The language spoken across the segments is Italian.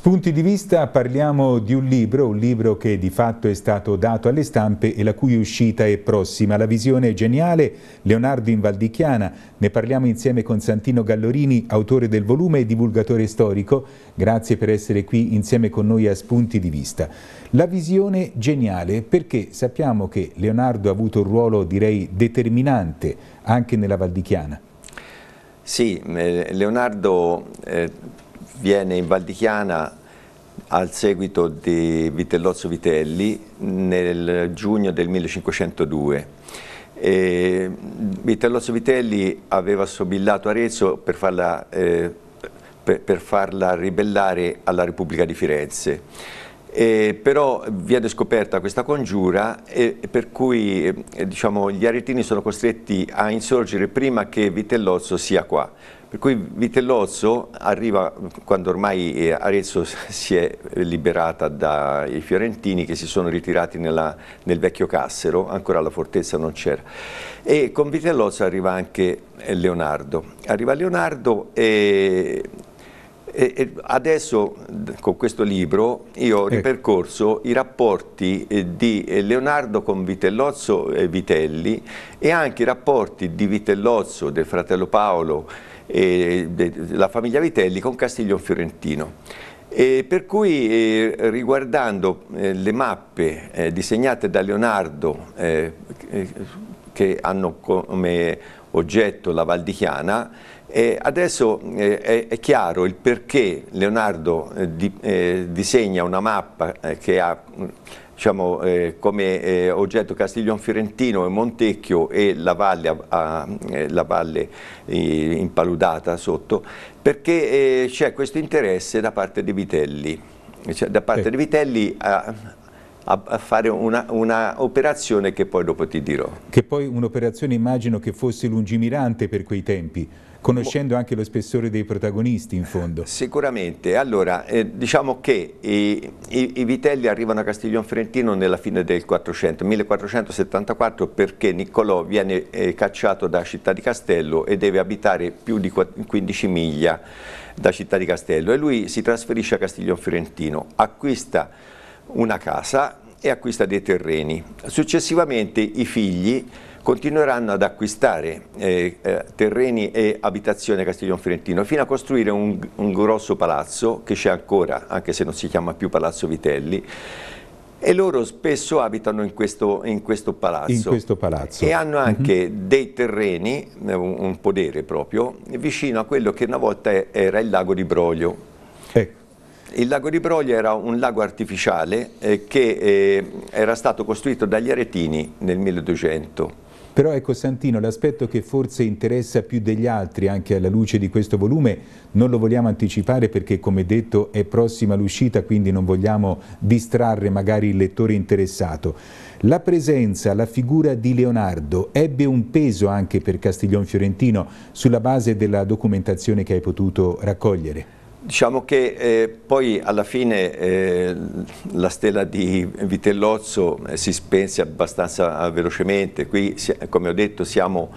Spunti di vista, parliamo di un libro, un libro che di fatto è stato dato alle stampe e la cui uscita è prossima. La visione geniale, Leonardo in Valdichiana, Ne parliamo insieme con Santino Gallorini, autore del volume e divulgatore storico. Grazie per essere qui insieme con noi a Spunti di vista. La visione geniale, perché sappiamo che Leonardo ha avuto un ruolo direi determinante anche nella Valdichiana. Sì, eh, Leonardo... Eh viene in Val di Chiana al seguito di Vitellozzo Vitelli nel giugno del 1502. E Vitellozzo Vitelli aveva sobillato Arezzo per farla, eh, per, per farla ribellare alla Repubblica di Firenze eh, però viene scoperta questa congiura eh, per cui eh, diciamo, gli aretini sono costretti a insorgere prima che Vitellozzo sia qua. Per cui Vitellozzo arriva quando ormai eh, Arezzo si è liberata dai fiorentini che si sono ritirati nella, nel vecchio Cassero, ancora la fortezza non c'era. E con Vitellozzo arriva anche eh, Leonardo. Arriva Leonardo e e, adesso con questo libro io ho ripercorso i rapporti eh, di eh, Leonardo con Vitellozzo e Vitelli e anche i rapporti di Vitellozzo, del fratello Paolo e della famiglia Vitelli con Castiglion Fiorentino. E per cui eh, riguardando le mappe disegnate da Leonardo che hanno come oggetto la Valdichiana, e adesso eh, è, chiaro il perché Leonardo eh, eh, disegna una mappa che ha mm, diciamo, come oggetto Castiglione Fiorentino e Montecchio e la valle, la valle impaludata sotto, perché c'è questo interesse da parte di Vitelli, cioè, da parte di Vitelli a, a, fare un'operazione una, che poi dopo ti dirò. Che poi un'operazione immagino che fosse lungimirante per quei tempi conoscendo anche lo spessore dei protagonisti in fondo. Sicuramente, allora eh, diciamo che i, i, i, Vitelli arrivano a Castiglion Fiorentino nella fine del 400, 1474 perché Niccolò viene eh, cacciato da Città di Castello e deve abitare più di 15 miglia da Città di Castello e lui si trasferisce a Castiglion Fiorentino, acquista una casa e acquista dei terreni. Successivamente i figli continueranno ad acquistare eh, eh terreni e abitazione a Castiglione Fiorentino fino a costruire un, un grosso palazzo che c'è ancora, anche se non si chiama più Palazzo Vitelli, e loro spesso abitano in questo, in questo, palazzo. In questo palazzo. E hanno anche uh mhm. -huh. dei terreni, eh, un, un, podere proprio, vicino a quello che una volta era il lago di Broglio. Ecco. Il lago di Broglio era un lago artificiale eh, che eh, era stato costruito dagli aretini nel 1200 però ecco Santino, l'aspetto che forse interessa più degli altri anche alla luce di questo volume, non lo vogliamo anticipare perché come detto è prossima l'uscita, quindi non vogliamo distrarre magari il lettore interessato. La presenza, la figura di Leonardo ebbe un peso anche per Castiglion Fiorentino sulla base della documentazione che hai potuto raccogliere. Diciamo che eh, poi alla fine eh, la stella di Vitellozzo eh, si spense abbastanza eh, velocemente, qui come ho detto siamo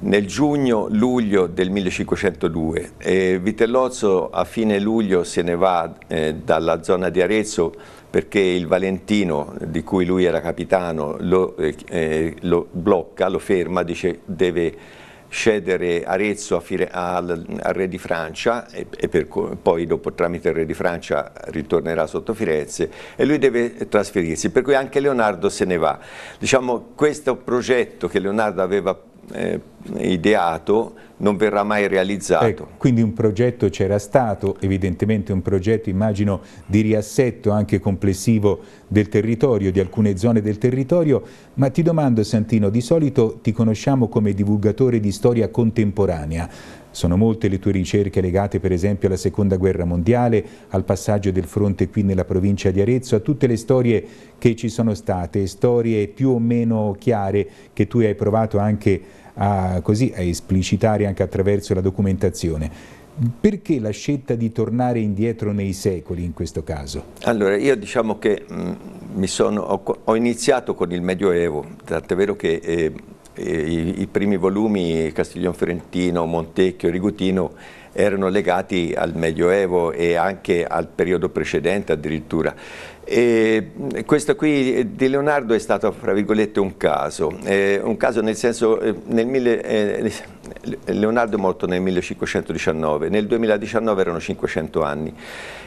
nel giugno-luglio del 1502 e Vitellozzo a fine luglio se ne va eh, dalla zona di Arezzo perché il Valentino di cui lui era capitano lo, lo blocca, lo ferma, dice deve cedere Arezzo Fire, al, al, re di Francia e, e per, poi dopo tramite il re di Francia ritornerà sotto Firenze e lui deve trasferirsi, per cui anche Leonardo se ne va. Diciamo questo progetto che Leonardo aveva eh, ideato non verrà mai realizzato. Ecco, quindi un progetto c'era stato, evidentemente un progetto immagino di riassetto anche complessivo del territorio, di alcune zone del territorio, ma ti domando Santino, di solito ti conosciamo come divulgatore di storia contemporanea, sono molte le tue ricerche legate per esempio alla seconda guerra mondiale, al passaggio del fronte qui nella provincia di Arezzo, a tutte le storie che ci sono state, storie più o meno chiare che tu hai provato anche a a, così, a esplicitare anche attraverso la documentazione. Perché la scelta di tornare indietro nei secoli in questo caso? Allora, io diciamo che mh, mm, sono, ho, ho, iniziato con il Medioevo, tant'è vero che eh, eh, i, i, primi volumi Castiglione Fiorentino, Montecchio, Rigutino erano legati al Medioevo e anche al periodo precedente addirittura. E mm, questo qui di Leonardo è stato, fra virgolette, un caso, eh, un caso nel senso, eh, nel mille, eh, Leonardo è morto nel 1519, nel 2019 erano 500 anni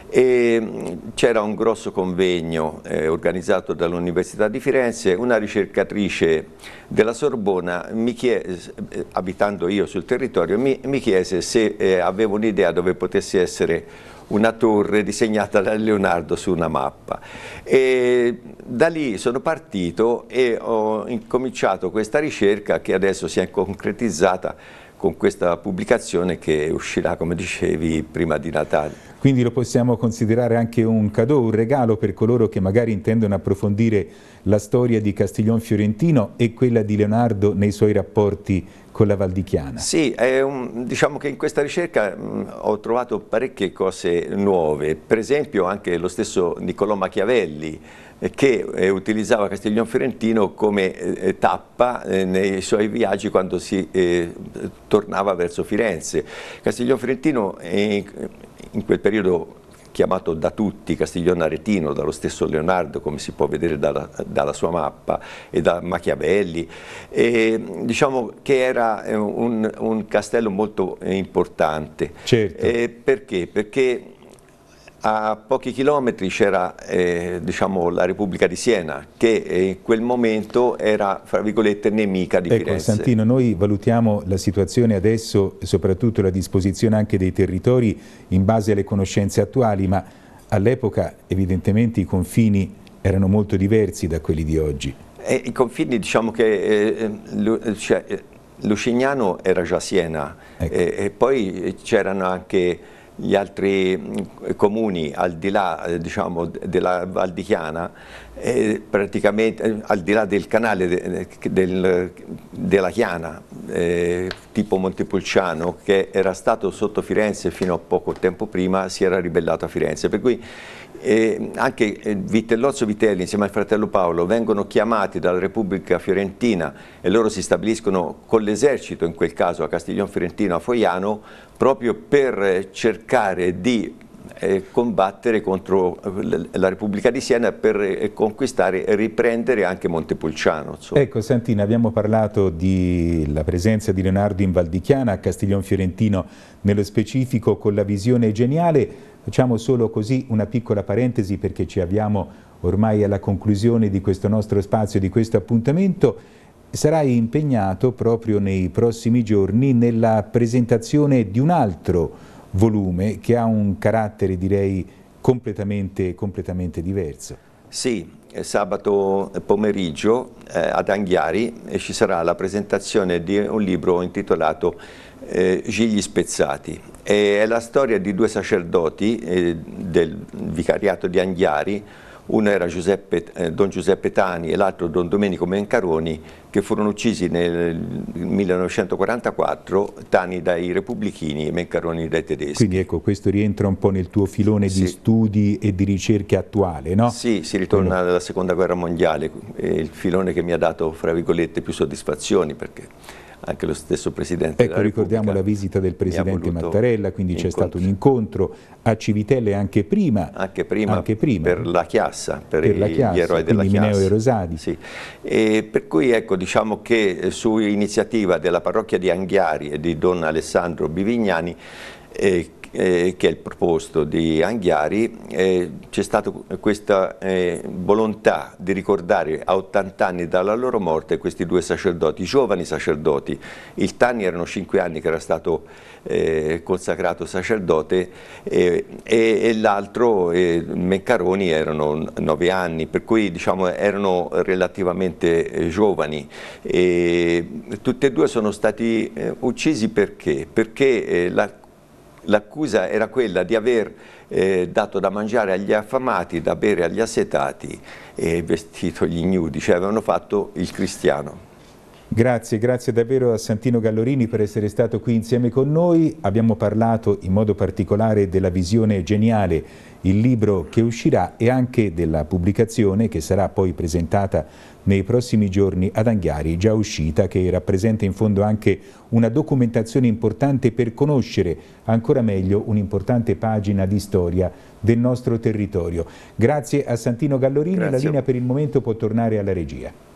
e mm, c'era un grosso convegno eh, organizzato dall'Università di Firenze, una ricercatrice della Sorbona, chiese, eh, abitando io sul territorio, mi, mi chiese se eh, avevo un'idea dove potesse essere una torre disegnata da Leonardo su una mappa. E da lì sono partito e ho incominciato questa ricerca che adesso si è concretizzata con questa pubblicazione che uscirà, come dicevi, prima di Natale. Quindi lo possiamo considerare anche un cadeau, un regalo per coloro che magari intendono approfondire la storia di Castiglione Fiorentino e quella di Leonardo nei suoi rapporti con la Valdichiana. Sì, un, diciamo che in questa ricerca mh, ho trovato parecchie cose nuove, per esempio anche lo stesso Niccolò Machiavelli eh, che eh, utilizzava Castiglione Fiorentino come eh, tappa eh, nei suoi viaggi quando si eh, tornava verso Firenze. Castiglione Fiorentino in quel periodo chiamato da tutti Castiglione Aretino, dallo stesso Leonardo, come si può vedere dalla, dalla sua mappa, e da Machiavelli. E, diciamo che era eh, un, un castello molto importante. Certo. Eh, perché? Perché a pochi chilometri c'era eh, diciamo, la Repubblica di Siena, che eh, in quel momento era, fra virgolette, nemica di ecco, Firenze. Costantino, noi valutiamo la situazione adesso, soprattutto la disposizione anche dei territori, in base alle conoscenze attuali, ma all'epoca evidentemente i confini erano molto diversi da quelli di oggi. E I confini, diciamo che... Eh, eh, eh cioè, Lucignano era già Siena ecco. e, e poi c'erano anche gli altri mm, comuni al di là eh, diciamo, della Val di Chiana, eh, praticamente eh, al di là del canale de, eh, del, della Chiana, eh, tipo Montepulciano, che era stato sotto Firenze fino a poco tempo prima, si era ribellato a Firenze. Per cui e anche eh, Vitellozzo Vitelli insieme al fratello Paolo vengono chiamati dalla Repubblica Fiorentina e loro si stabiliscono con l'esercito in quel caso a Castiglione Fiorentino a Foiano proprio per eh, cercare di eh, combattere contro la Repubblica di Siena per conquistare e riprendere anche Montepulciano. So. Ecco Santina, abbiamo parlato della presenza di Leonardo in Valdichiana, a Castiglion Fiorentino nello specifico con la visione geniale, Facciamo solo così una piccola parentesi perché ci avviamo ormai alla conclusione di questo nostro spazio, di questo appuntamento. Sarai impegnato proprio nei prossimi giorni nella presentazione di un altro volume che ha un carattere direi completamente, completamente diverso. Sì, eh, sabato pomeriggio eh, ad Anghiari eh, ci sarà la presentazione di un libro intitolato eh, Gigli Spezzati. E è la storia di due sacerdoti eh, del vicariato di Anghiari, uno era Giuseppe, eh, Don Giuseppe Tani e l'altro Don Domenico Mencaroni, che furono uccisi nel 1944, Tani dai repubblichini e Mencaroni dai tedeschi. Quindi ecco, questo rientra un po' nel tuo filone sì. di studi e di ricerche attuale, no? Sì, si ritorna alla Seconda Guerra Mondiale, il filone che mi ha dato, fra virgolette, più soddisfazioni, perché anche lo stesso Presidente Ecco, ricordiamo la visita del Presidente Mattarella, quindi c'è stato un incontro a Civitelle anche prima, anche prima, anche prima per la Chiassa, per, per la Chiassa, gli eroi della Chiassa. Mineo e Rosadi. Sì. E per cui ecco, diciamo che eh, su iniziativa della parrocchia di Anghiari e di Don Alessandro Bivignani eh, eh, che è il proposto di Anghiari, eh, c'è stata questa eh, volontà di ricordare a 80 anni dalla loro morte questi due sacerdoti, giovani sacerdoti. Il Tanni erano 5 anni che era stato eh, consacrato sacerdote eh, e, e l'altro, eh, Meccaroni, erano 9 anni, per cui diciamo, erano relativamente giovani. E, tutti e due sono stati uccisi perché? Perché la l'accusa era quella di aver eh, dato da mangiare agli affamati, da bere agli assetati e vestito gli ignudi, cioè avevano fatto il cristiano. Grazie, grazie davvero a Santino Gallorini per essere stato qui insieme con noi. Abbiamo parlato in modo particolare della visione geniale, il libro che uscirà e anche della pubblicazione che sarà poi presentata nei prossimi giorni ad Anghiari, già uscita, che rappresenta in fondo anche una documentazione importante per conoscere ancora meglio un'importante pagina di storia del nostro territorio. Grazie a Santino Gallorini, grazie. la linea per il momento può tornare alla regia.